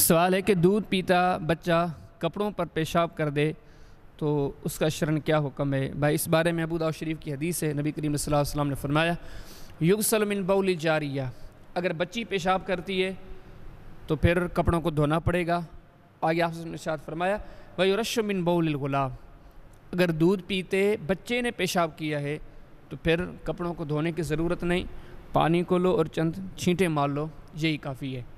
सवाल है कि दूध पीता बच्चा कपड़ों पर पेशाब कर दे तो उसका शरण क्या हुक्म है भाई इस बारे में अबू शरीफ की हदीस है नबी करीम वसल्लम ने फरमाया युगसलमिन बउली जारिया अगर बच्ची पेशाब करती है तो फिर कपड़ों को धोना पड़ेगा आगे आपने शाद फरमाया भाई रशमिन बउल गुलाब अगर दूध पीते बच्चे ने पेशाब किया है तो फिर कपड़ों को धोने की ज़रूरत नहीं पानी को लो और चंद छींटे मार लो यही काफ़ी है